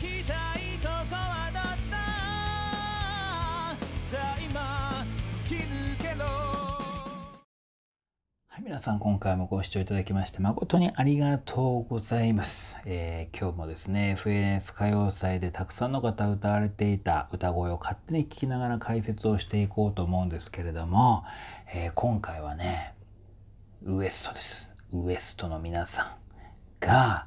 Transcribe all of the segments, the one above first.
きたいとこはどっちださあ今突き抜けろはい皆さん今回もご視聴いただきまして誠にありがとうございます、えー、今日もですね FNS 歌謡祭でたくさんの方歌われていた歌声を勝手に聞きながら解説をしていこうと思うんですけれども、えー、今回はねウエストですウエストの皆さんが、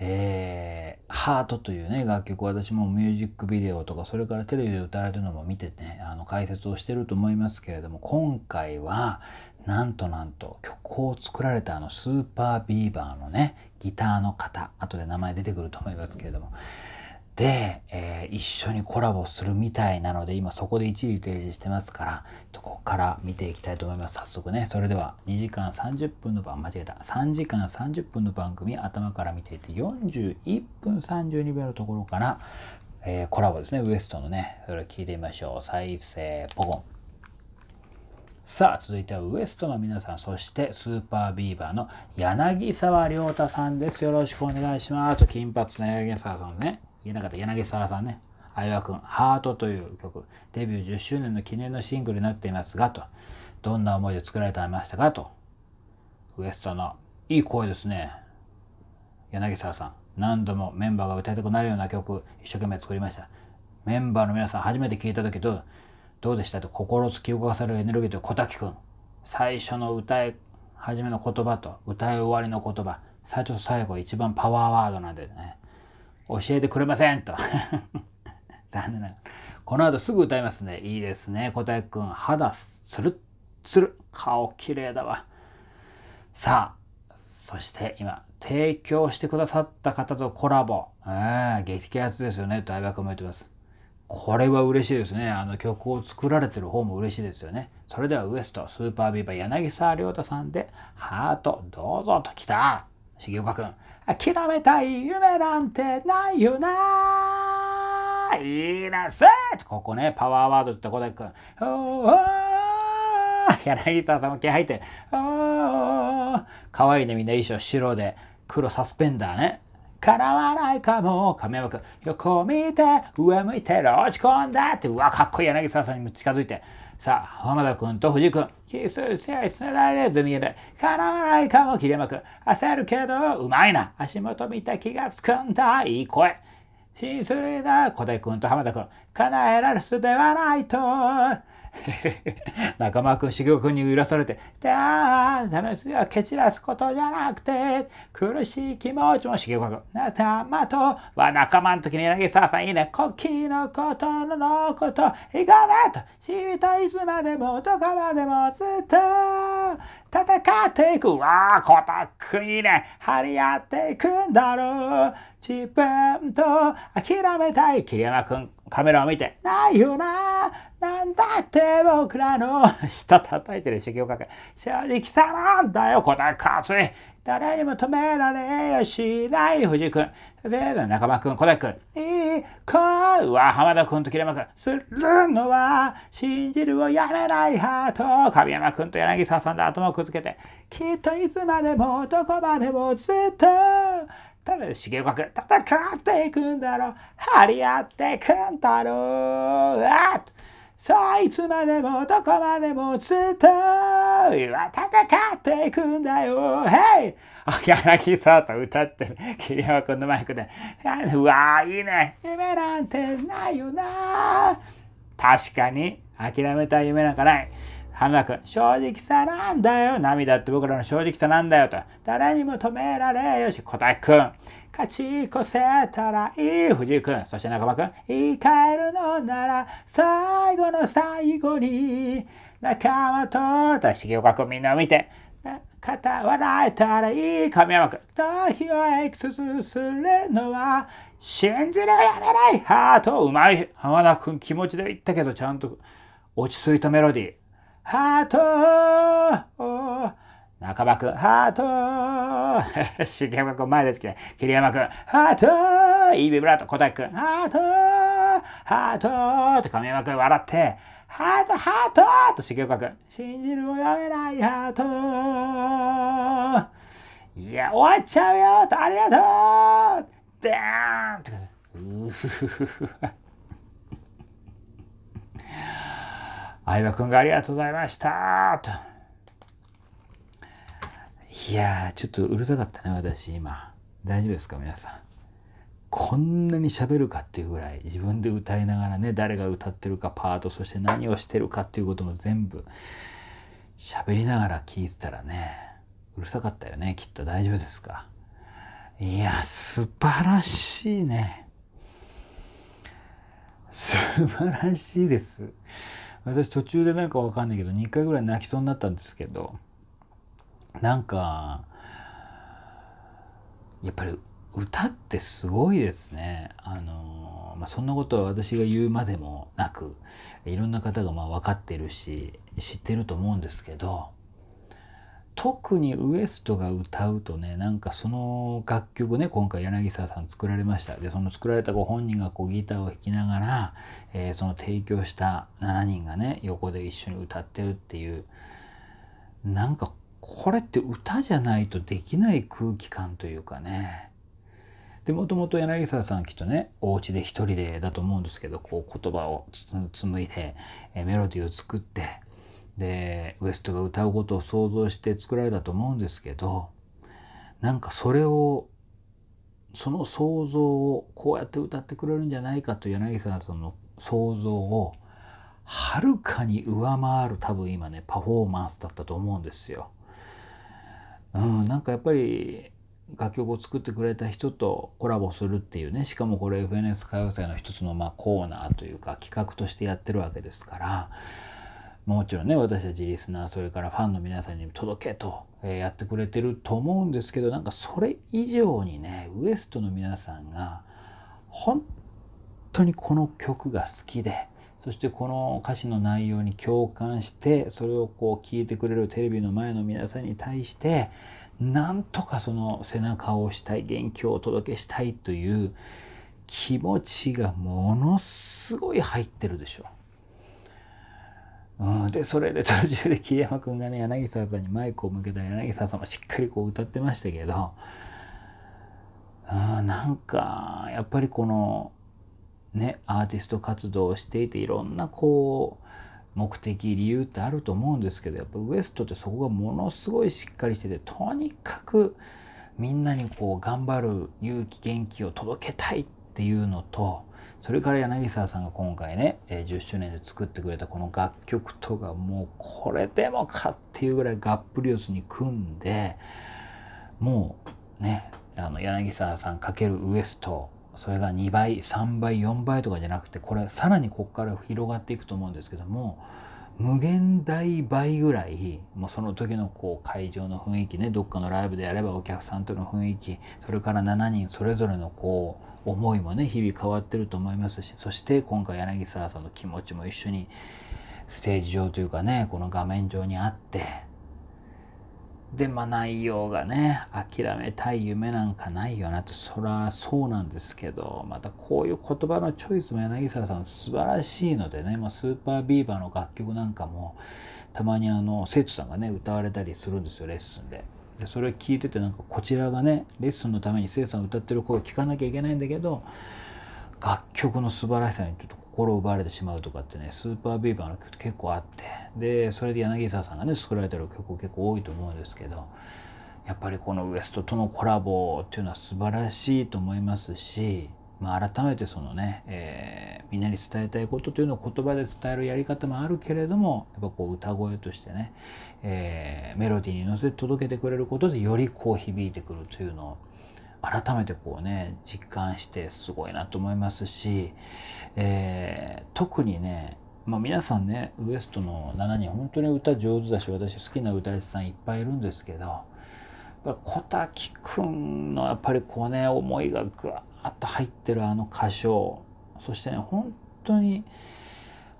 えー、ハートというね、楽曲私もミュージックビデオとか、それからテレビで歌われてるのも見てね、あの、解説をしてると思いますけれども、今回は、なんとなんと、曲を作られたあの、スーパービーバーのね、ギターの方、後で名前出てくると思いますけれども、うんで、えー、一緒にコラボするみたいなので今そこで一時停止してますからとこから見ていきたいと思います早速ねそれでは2時間30分の番間違えた3時間30分の番組頭から見ていて41分32秒のところから、えー、コラボですねウエストのねそれを聞いてみましょう再生ポコンさあ続いてはウエストの皆さんそしてスーパービーバーの柳沢亮太さんですよろしくお願いしますと金髪の柳沢さんね言えなかった柳沢さんね相葉君「ハートという曲デビュー10周年の記念のシングルになっていますがとどんな思いで作られていましたかとウエストのいい声ですね柳沢さん何度もメンバーが歌いたくなるような曲一生懸命作りましたメンバーの皆さん初めて聴いた時どうどうでしたと心突き動かされるエネルギーと小滝君最初の歌い始めの言葉と歌い終わりの言葉最初と最後一番パワーワードなんでね教えてくれませんと。残念ながら。この後すぐ歌いますね。いいですね。小田くん。肌つるつる。顔綺麗だわ。さあ、そして今、提供してくださった方とコラボ。ええ、激アツですよね。と相葉君も言ってます。これは嬉しいですね。あの曲を作られてる方も嬉しいですよね。それではウエスト、スーパービーバー柳沢亮太さんで、ハート、どうぞときた。重岡君。諦めたい夢なんてないよないいなせここね、パワーワードって小田君。おおー柳沢さんも気合入って。おー可愛いね、みんな衣装白で。黒サスペンダーね。からわないかも亀山君横見て上向いて落ち込んだってうわかっこいい柳沢さんにも近づいてさあ、浜田君と藤君、キス数試合つてられずにいる。叶わないかも切れまく。焦るけど、うまいな。足元見た気がつくんだ。いい声。シンスリー小手君と浜田君。叶えられすべはないと。仲 間くん、茂雄くんに揺らされて、あー、楽しは蹴散らすことじゃなくて、苦しい気持ちも茂雄くん、仲間とは仲間の時に柳沢さん、いいね、国旗のことののこと、いかいと、死といつまでもどこまでもずっと、戦っていくわあ、こたくいいね、張り合っていくんだろう。自分と諦めたい桐山くん。カメラを見て、ないよななんだって僕らの、た叩いてる修行家が、正直さなんだよ、こたかつい。誰にも止められやしない藤井君。で、仲間君、小田君。いい子は浜田君と桐山ん。するのは、信じるをやめないハート。神山君と柳沢さんで頭をくっつけて、きっといつまでもどこまでもずっと、多分重岡君戦っていくんだろう張り合っていくんだろうあさあいつまでもどこまでもずっとは戦っていくんだよヘイ柳沢と歌ってる桐山君のマイクでうわーいいね夢なんてないよな確かに諦めた夢なんかない浜田君、正直さなんだよ。涙って僕らの正直さなんだよと。誰にも止められよし、小田君。勝ち越せたらいい藤井君。そして仲間君、言い換えるのなら最後の最後に仲間と、重岡君みんな見て。肩笑えたらいい神山君。時をエクスするのは信じるやめないハートうまい浜田君気持ちで言ったけどちゃんと落ち着いたメロディー。ハートー中場くん、ハートー重 山くん前出てきて、桐山くん、ハートービブラート、小田くん、ハートーハートーって亀山くん笑って、ハート、ハートーと重岡くん、信じるをやめない、ハートーいや、終わっちゃうよと、ありがとうダーンってうふふふ。相葉くんがありがとうございましたと。いやちょっとうるさかったね、私今。大丈夫ですか、皆さん。こんなに喋るかっていうぐらい自分で歌いながらね誰が歌ってるかパートそして何をしてるかっていうことも全部喋りながら聞いてたらねうるさかったよねきっと大丈夫ですかいや素晴らしいね素晴らしいです。私途中でなんかわかんないけど2回ぐらい泣きそうになったんですけどなんかやっぱり歌ってすごいですね。あのまあ、そんなことは私が言うまでもなくいろんな方がまあ分かってるし知ってると思うんですけど特にウエストが歌うとねなんかその楽曲ね今回柳沢さん作られましたでその作られたご本人がこうギターを弾きながら、えー、その提供した7人がね横で一緒に歌ってるっていうなんかこれって歌じゃないとできない空気感というかねでもともと柳沢さんきっとねお家で一人でだと思うんですけどこう言葉を紡いでメロディーを作ってでウエストが歌うことを想像して作られたと思うんですけどなんかそれをその想像をこうやって歌ってくれるんじゃないかと柳沢さんの想像をはるかに上回る多分今ねパフォーマンスだったと思うんですよ。うん、なんかやっぱり楽曲を作ってくれた人とコラボするっていうねしかもこれ FNS 歌謡祭の一つのまコーナーというか企画としてやってるわけですからもちろんね私たちリスナーそれからファンの皆さんに届けと、えやってくれてると思うんですけどなんかそれ以上にねウエストの皆さんが本当にこの曲が好きでそしてこの歌詞の内容に共感してそれをこう聞いてくれるテレビの前の皆さんに対してなんとかその背中を押したい元気をお届けしたいという気持ちがものすごい入ってるでしょ。うん、でそれで途中で桐山君がね柳沢さんにマイクを向けたら柳沢さんもしっかりこう歌ってましたけど、うん、なんかやっぱりこのねアーティスト活動をしていていろんなこう目的理由ってあると思うんですけどやっぱウエストってそこがものすごいしっかりしててとにかくみんなにこう頑張る勇気元気を届けたいっていうのとそれから柳沢さんが今回ね、え10周年で作ってくれたこの楽曲とがもうこれでもかっていうぐらいがっぷり四つに組んでもうねあの柳沢さん×ウエストそれが2倍3倍4倍とかじゃなくてこれさらにここから広がっていくと思うんですけども。無限大倍ぐらいもうその時のこう会場の雰囲気ねどっかのライブでやればお客さんとの雰囲気それから7人それぞれのこう思いもね日々変わってると思いますしそして今回柳沢さんの気持ちも一緒にステージ上というかねこの画面上にあって。でまあ内容がね諦めたい夢なんかないよなとそらそうなんですけどまたこういう言葉のチョイスも柳沢さん素晴らしいのでね、まスーパービーバーの楽曲なんかもたまにあの生徒さんがね歌われたりするんですよレッスンで。でそれを聞いててなんかこちらがねレッスンのために生徒さん歌ってる声を聞かなきゃいけないんだけど楽曲の素晴らしさにちょっと心を奪われてしまうとかってねスーパービーバーの曲結構あってでそれで柳沢さんがね作られてる曲結構多いと思うんですけどやっぱりこのウエストとのコラボっていうのは素晴らしいと思いますし、まあ、改めてそのね、えー、みんなに伝えたいことというのを言葉で伝えるやり方もあるけれどもやっぱこう歌声としてね、えー、メロディーに乗せて届けてくれることでよりこう響いてくるというのを改めてこうね実感してすごいなと思いますし、えー、特にねまあ、皆さんねウエストの7人本当に歌上手だし私好きな歌い手さんいっぱいいるんですけど小滝君のやっぱりこうね思いがぐワっと入ってるあの歌唱そしてね本当に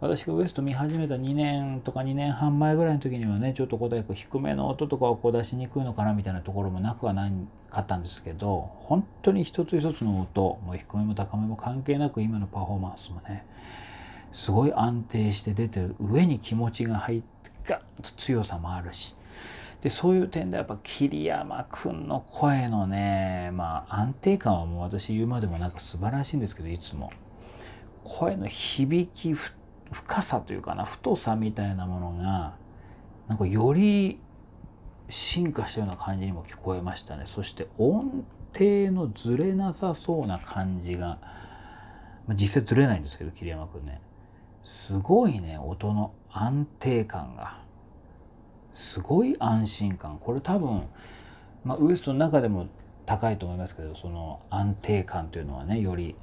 私がウエスト見始めた2年とか2年半前ぐらいの時にはねちょっと小太鼓低めの音とかをこう出しにくいのかなみたいなところもなくはなかったんですけど本当に一つ一つの音もう低めも高めも関係なく今のパフォーマンスもねすごい安定して出てる上に気持ちが入ってガッと強さもあるしでそういう点でやっぱ桐山君の声のね、まあ、安定感はもう私言うまでもなく素晴らしいんですけどいつも声の響き深さというかな太さみたいなものがなんかより進化したような感じにも聞こえましたねそして音程のずれなさそうな感じが、まあ、実際ずれないんですけど桐山君ねすごいね音の安定感がすごい安心感これ多分、まあ、ウエストの中でも高いと思いますけどその安定感というのはねより。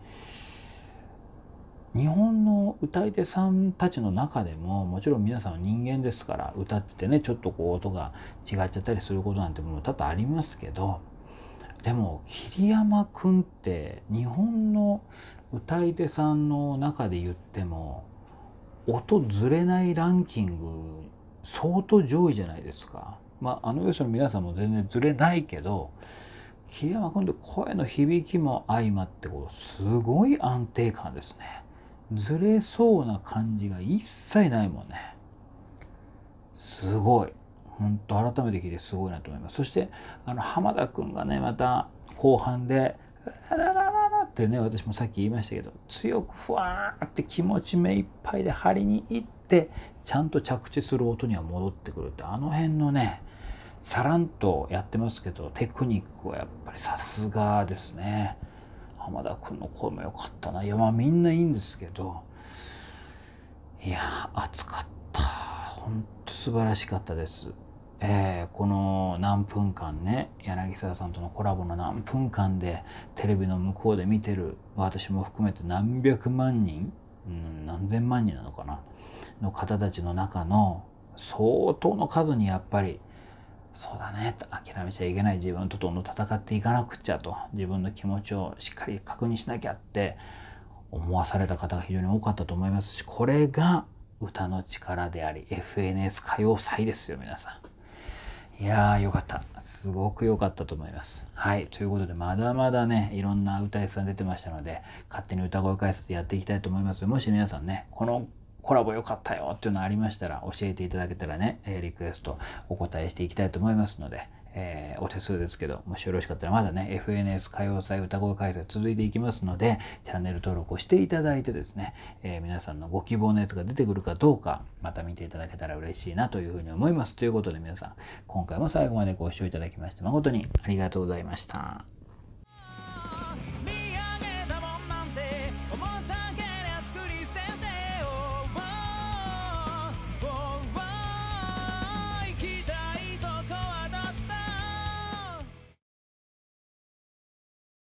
日本の歌い手さんたちの中でももちろん皆さんは人間ですから歌っててねちょっとこう音が違っちゃったりすることなんてもの多々ありますけどでも桐山君って日本の歌い手さんの中で言っても音ずれないランキング相当上位じゃないですか。まあ、あの要素の皆さんも全然ずれないけど桐山君って声の響きも相まってこうすごい安定感ですね。ずれそうな感じが一切ないもんねすごい本当改めて聞いてすごいなと思いますそしてあの浜田君がねまた後半で「ラララってね私もさっき言いましたけど強くふわーって気持ち目いっぱいで張りにいってちゃんと着地する音には戻ってくるってあの辺のねさらんとやってますけどテクニックはやっぱりさすがですね。浜田君の声も良かったないやまあみんないいんですけどいや暑かったほんと素晴らしかったです。えー、この何分間ね柳沢さんとのコラボの何分間でテレビの向こうで見てる私も含めて何百万人、うん、何千万人なのかなの方たちの中の相当の数にやっぱりそうだねと諦めちゃいけない自分とどんどん戦っていかなくちゃと自分の気持ちをしっかり確認しなきゃって思わされた方が非常に多かったと思いますしこれが歌の力であり FNS 歌謡祭ですよ皆さん。いやーよかった。すごく良かったと思います。はい。ということで、まだまだね、いろんな歌い手さん出てましたので、勝手に歌声解説やっていきたいと思います。もし皆さんね、このコラボ良かったよっていうのありましたら教えていただけたらね、えリクエストお答えしていきたいと思いますので、えー、お手数ですけど、もしよろしかったらまだね、FNS 歌謡祭歌声開催続いていきますので、チャンネル登録をしていただいてですね、えー、皆さんのご希望のやつが出てくるかどうか、また見ていただけたら嬉しいなというふうに思います。ということで皆さん、今回も最後までご視聴いただきまして誠にありがとうございました。